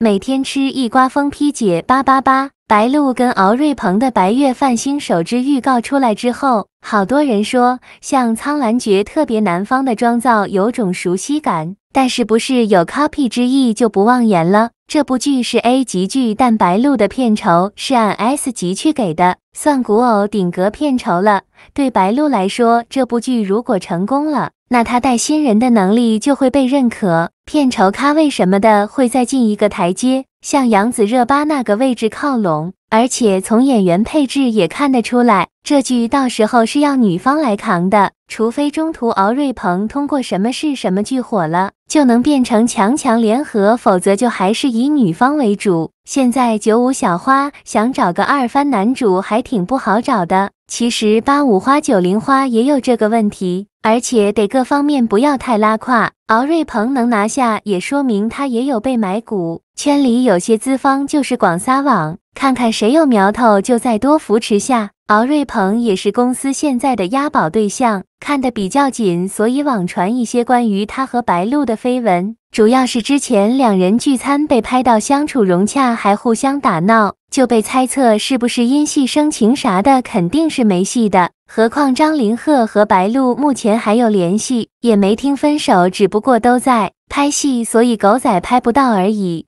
每天吃一刮风批解八八八，白鹿跟敖瑞鹏的《白月梵星》首支预告出来之后，好多人说像《苍兰诀》特别南方的妆造有种熟悉感，但是不是有 copy 之意就不妄言了。这部剧是 A 级剧，但白鹿的片酬是按 S 级去给的，算古偶顶格片酬了。对白鹿来说，这部剧如果成功了，那她带新人的能力就会被认可，片酬咖位什么的会再进一个台阶，向杨紫、热巴那个位置靠拢。而且从演员配置也看得出来，这剧到时候是要女方来扛的。除非中途敖瑞鹏通过什么事什么剧火了，就能变成强强联合，否则就还是以女方为主。现在九五小花想找个二番男主还挺不好找的。其实八五花九零花也有这个问题，而且得各方面不要太拉胯。敖瑞鹏能拿下，也说明他也有被买股。圈里有些资方就是广撒网。看看谁有苗头就再多扶持下，敖瑞鹏也是公司现在的押宝对象，看得比较紧，所以网传一些关于他和白鹿的绯闻，主要是之前两人聚餐被拍到相处融洽，还互相打闹，就被猜测是不是因戏生情啥的，肯定是没戏的。何况张凌赫和白鹿目前还有联系，也没听分手，只不过都在拍戏，所以狗仔拍不到而已。